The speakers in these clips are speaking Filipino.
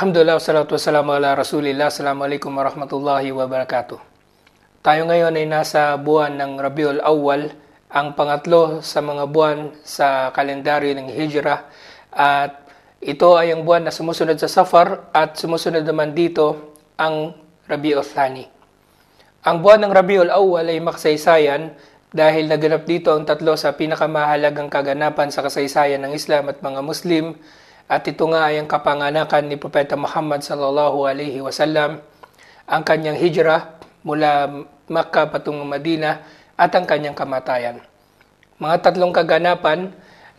Alhamdulillah, salatu wassalamu ala rasulillah. Assalamualaikum warahmatullahi wabarakatuh. Tayo ngayon ay nasa buwan ng Rabiul Awal, ang pangatlo sa mga buwan sa kalendaryo ng Hijra. At ito ay ang buwan na sumusunod sa Safar at sumusunod naman dito ang Rabiul Thani. Ang buwan ng Rabiul Awal ay makasaysayan dahil naganap dito ang tatlo sa pinakamahalagang kaganapan sa kasaysayan ng Islam at mga Muslim at ito nga ay ang kapanganakan ni Propeta Muhammad sallallahu alaihi wasallam, ang kanyang hijrah mula Makkah patungo Madina at ang kanyang kamatayan. Mga tatlong kaganapan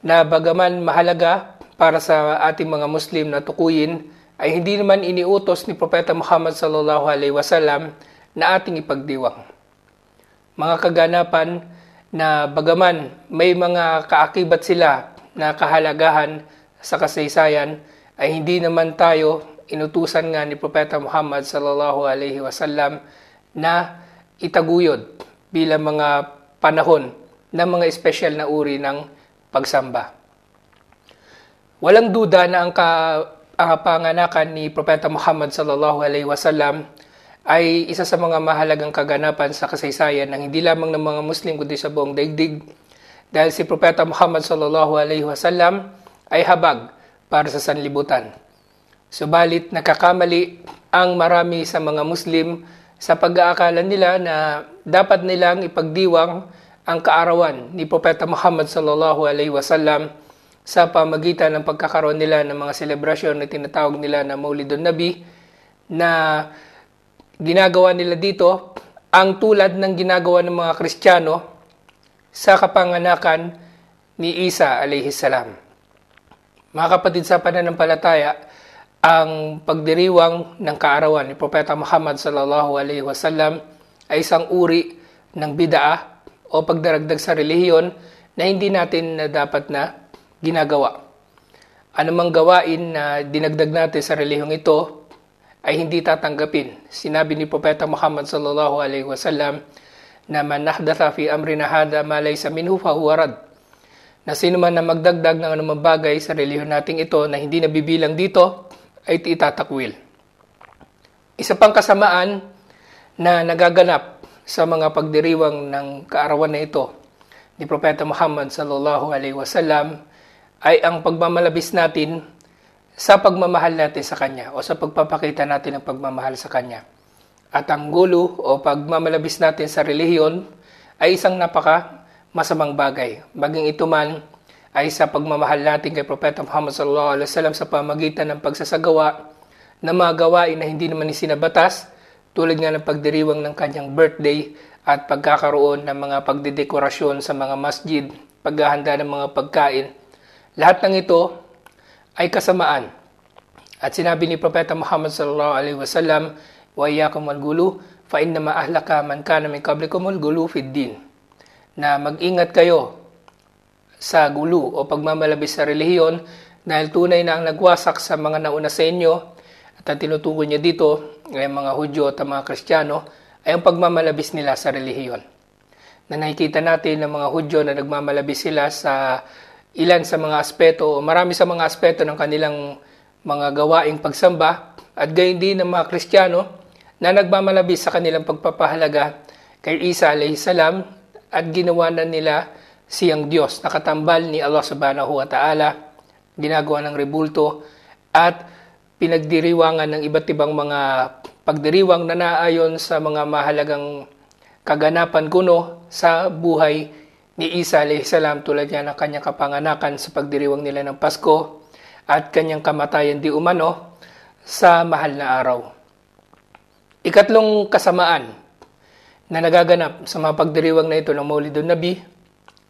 na bagaman mahalaga para sa ating mga Muslim na tukuyin ay hindi naman iniutos ni Propeta Muhammad sallallahu alaihi wasallam na ating ipagdiwang. Mga kaganapan na bagaman may mga kaakibat sila na kahalagahan sa kasaysayan ay hindi naman tayo inutusan nga ni Propeta Muhammad sallallahu alaihi wasallam na itaguyod bilang mga panahon ng mga espesyal na uri ng pagsamba. Walang duda na ang, ka, ang panganakan ni Propeta Muhammad sallallahu alaihi wasallam ay isa sa mga mahalagang kaganapan sa kasaysayan ng hindi lamang ng mga Muslim kundi sa buong daigdig dahil si Propeta Muhammad sallallahu alaihi wasallam ay habag para sa sanlibutan. Subalit nakakamali ang marami sa mga Muslim sa pag-aakala nila na dapat nilang ipagdiwang ang kaarawan ni Propeta Muhammad sallallahu alaihi wasallam sa pamagitan ng pagkakaroon nila ng mga selebrasyon na tinatawag nila na Maulidun Nabi na ginagawa nila dito ang tulad ng ginagawa ng mga Kristiyano sa kapanganakan ni Isa alayhi salam. Mga kapatid sa pananampalataya, ang pagdiriwang ng kaarawan ni Propeta Muhammad sallallahu alaihi wasallam ay isang uri ng bidaa o pagdaragdag sa relihiyon na hindi natin na dapat na ginagawa. Anumang gawain na dinagdag natin sa relihiyong ito ay hindi tatanggapin. Sinabi ni Propeta Muhammad sallallahu alaihi wasallam na man nahdatha fi amrina hada ma laysa minhu fa huwa rad na sino man na magdagdag ng anumang bagay sa reliyon nating ito na hindi nabibilang dito ay itatakwil. Isa pang kasamaan na nagaganap sa mga pagdiriwang ng kaarawan na ito ni Propeta Muhammad sallallahu alaihi wasallam ay ang pagmamalabis natin sa pagmamahal natin sa Kanya o sa pagpapakita natin ng pagmamahal sa Kanya. At ang gulo o pagmamalabis natin sa relihiyon ay isang napaka masamang bagay. Maging ito man ay sa pagmamahal natin kay Propeta Muhammad sallallahu alaihi wasallam sa pamagitan ng pagsasagawa ng mga gawain na hindi naman isinabatas tulad nga ng pagdiriwang ng kanyang birthday at pagkakaroon ng mga pagdedekorasyon sa mga masjid, paghahanda ng mga pagkain. Lahat ng ito ay kasamaan. At sinabi ni Propeta Muhammad sallallahu alaihi wasallam, "Wa iyyakum al-gulu fa inna ma ahlaka man kana min qablikum al-gulu fid din." na mag-ingat kayo sa gulo o pagmamalabis sa relihiyon dahil tunay na ang nagwasak sa mga nauna sa inyo at ang tinutukoy niya dito ay ang mga Hudyo at mga Kristiyano ay ang pagmamalabis nila sa relihiyon. Na nakikita natin ng mga Hudyo na nagmamalabis sila sa ilan sa mga aspeto o marami sa mga aspeto ng kanilang mga gawaing pagsamba at gayon din ng mga Kristiyano na nagmamalabis sa kanilang pagpapahalaga kay Isa alayhi salam at ginawa na nila siyang Diyos, na katambal ni Allah subhanahu wa ta'ala, ginagawa ng rebulto, at pinagdiriwangan ng iba't ibang mga pagdiriwang na naayon sa mga mahalagang kaganapan kuno sa buhay ni Isa a.s. tulad niya ng kanyang kapanganakan sa pagdiriwang nila ng Pasko at kanyang kamatayan di umano sa mahal na araw. Ikatlong kasamaan na nagaganap sa mga pagdiriwang na ito ng Maulidun Nabi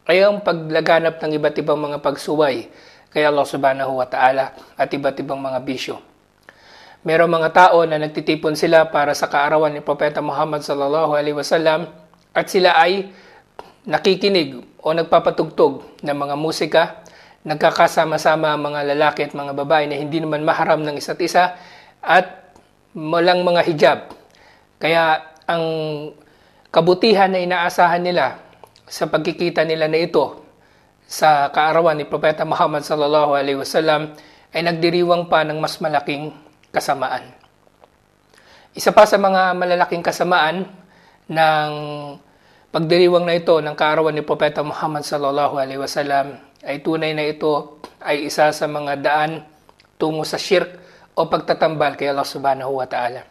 ay ang paglaganap ng iba't ibang mga pagsuway kay Allah subhanahu wa ta'ala at iba't ibang mga bisyo. Merong mga tao na nagtitipon sila para sa kaarawan ni Propeta Muhammad sallallahu alaihi wasallam at sila ay nakikinig o nagpapatugtog ng mga musika, nagkakasama-sama ang mga lalaki at mga babae na hindi naman maharam ng isa't isa at walang mga hijab. Kaya ang kabutihan na inaasahan nila sa pagkikita nila na ito sa kaarawan ni Propeta Muhammad sallallahu alaihi wasallam ay nagdiriwang pa ng mas malaking kasamaan. Isa pa sa mga malalaking kasamaan ng pagdiriwang na ito ng kaarawan ni Propeta Muhammad sallallahu alaihi wasallam ay tunay na ito ay isa sa mga daan tungo sa shirk o pagtatambal kay Allah subhanahu wa ta'ala.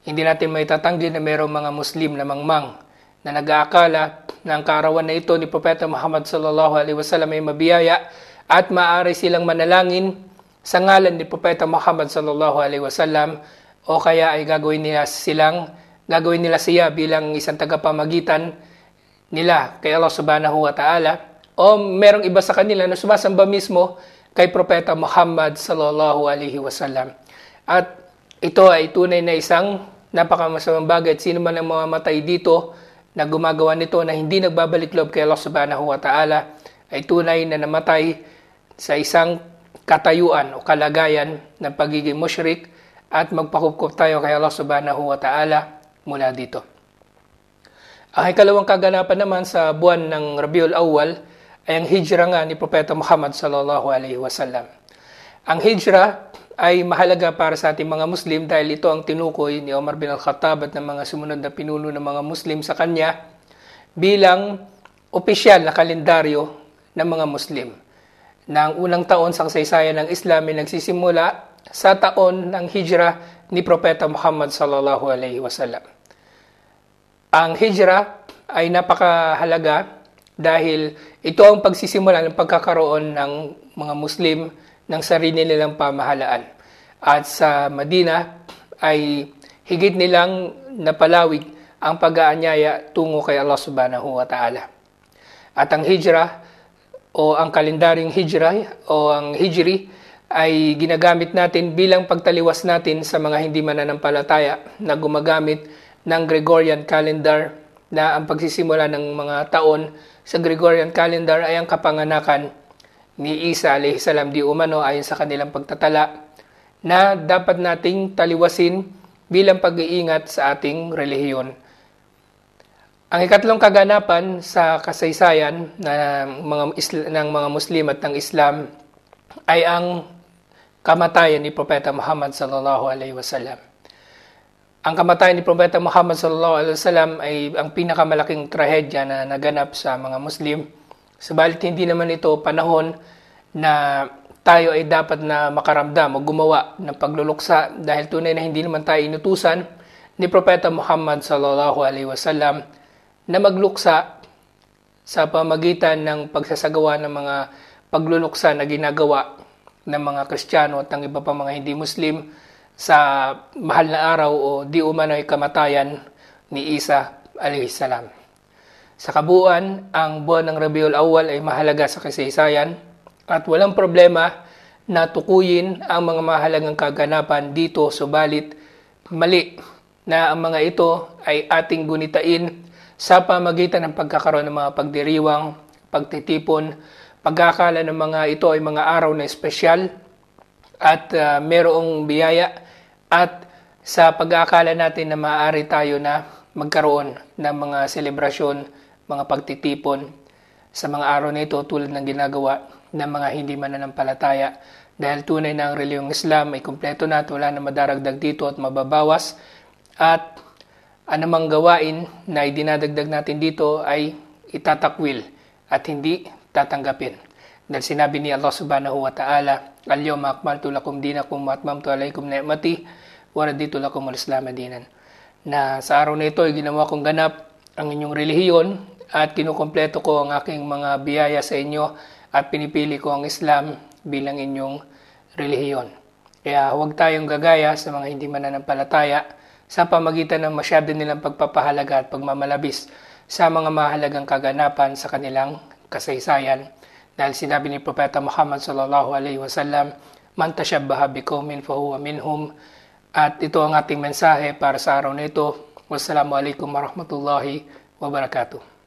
Hindi natin may tatanggi na mayroong mga Muslim na mangmang na nag-aakala na ang kaarawan na ito ni Propeta Muhammad sallallahu alaihi wasallam ay mabiyaya at maaari silang manalangin sa ngalan ni Propeta Muhammad sallallahu alaihi wasallam o kaya ay gagawin nila silang gagawin nila siya bilang isang tagapamagitan nila kay Allah subhanahu wa ta'ala o merong iba sa kanila na sumasamba mismo kay Propeta Muhammad sallallahu alaihi wasallam. At ito ay tunay na isang napakamasamang bagay at sino man ang mamamatay dito na gumagawa nito na hindi nagbabalik loob kay Allah subhanahu wa ta'ala ay tunay na namatay sa isang katayuan o kalagayan ng pagiging mushrik at magpakupkup tayo kay Allah subhanahu wa ta'ala mula dito. Ang ikalawang kaganapan naman sa buwan ng Rabiul Awal ay ang hijra nga ni Propeta Muhammad sallallahu alaihi wasallam. Ang hijra ay mahalaga para sa ating mga Muslim dahil ito ang tinukoy ni Omar bin Al-Khattab at ng mga sumunod na pinuno ng mga Muslim sa kanya bilang opisyal na kalendaryo ng mga Muslim. Nang unang taon sa kasaysayan ng Islam ay nagsisimula sa taon ng hijra ni Propeta Muhammad sallallahu alaihi wasallam. Ang hijra ay napakahalaga dahil ito ang pagsisimula ng pagkakaroon ng mga Muslim ng sarili nilang pamahalaan. At sa Madina ay higit nilang napalawig ang pag-aanyaya tungo kay Allah subhanahu wa ta'ala. At ang hijra o ang kalendaring hijrah o ang hijri ay ginagamit natin bilang pagtaliwas natin sa mga hindi mananampalataya na gumagamit ng Gregorian calendar na ang pagsisimula ng mga taon sa Gregorian calendar ay ang kapanganakan ni Isa alayhi salam di umano ayon sa kanilang pagtatala na dapat nating taliwasin bilang pag-iingat sa ating relihiyon. Ang ikatlong kaganapan sa kasaysayan ng mga, isla, ng mga Muslim at ng Islam ay ang kamatayan ni Propeta Muhammad sallallahu alaihi wasallam. Ang kamatayan ni Propeta Muhammad sallallahu alaihi wasallam ay ang pinakamalaking trahedya na naganap sa mga Muslim Subalit hindi naman ito panahon na tayo ay dapat na makaramdam o gumawa ng pagluluksa dahil tunay na hindi naman tayo inutusan ni Propeta Muhammad sallallahu alaihi wasallam na magluksa sa pamagitan ng pagsasagawa ng mga pagluluksa na ginagawa ng mga Kristiyano at ang iba pa mga hindi Muslim sa mahal na araw o di umano'y kamatayan ni Isa alaihi salam. Sa kabuuan, ang buwan ng Rabiul Awal ay mahalaga sa kasaysayan at walang problema na tukuyin ang mga mahalagang kaganapan dito subalit mali na ang mga ito ay ating gunitain sa pamagitan ng pagkakaroon ng mga pagdiriwang, pagtitipon, pagkakala ng mga ito ay mga araw na espesyal at uh, merong biyaya at sa pag-aakala natin na maaari tayo na magkaroon ng mga selebrasyon mga pagtitipon sa mga araw na ito tulad ng ginagawa ng mga hindi mananampalataya dahil tunay na ang reliyong Islam ay kumpleto na at wala na madaragdag dito at mababawas at anumang gawain na idinadagdag natin dito ay itatakwil at hindi tatanggapin. Dahil sinabi ni Allah subhanahu wa ta'ala, Al-yawma akmaltu lakum dinakum wa atmamtu alaykum ni'mati wa raditu lakum al-islam dinan. Na sa araw na ito ay ginawa kong ganap ang inyong relihiyon at kinukumpleto ko ang aking mga biyaya sa inyo at pinipili ko ang Islam bilang inyong relihiyon. Kaya huwag tayong gagaya sa mga hindi mananampalataya sa pamagitan ng masyado nilang pagpapahalaga at pagmamalabis sa mga mahalagang kaganapan sa kanilang kasaysayan. Dahil sinabi ni Propeta Muhammad sallallahu alaihi wasallam, "Man tashabbaha bikum biqaumin fahuwa minhum." At ito ang ating mensahe para sa araw na ito. Wassalamu alaikum warahmatullahi wabarakatuh.